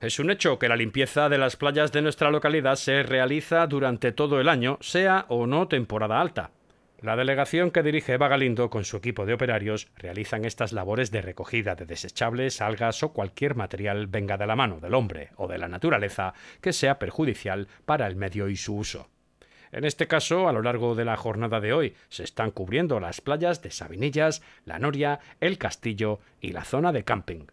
Es un hecho que la limpieza de las playas de nuestra localidad se realiza durante todo el año, sea o no temporada alta. La delegación que dirige Bagalindo con su equipo de operarios realizan estas labores de recogida de desechables, algas o cualquier material venga de la mano del hombre o de la naturaleza que sea perjudicial para el medio y su uso. En este caso, a lo largo de la jornada de hoy, se están cubriendo las playas de Sabinillas, La Noria, El Castillo y la zona de camping.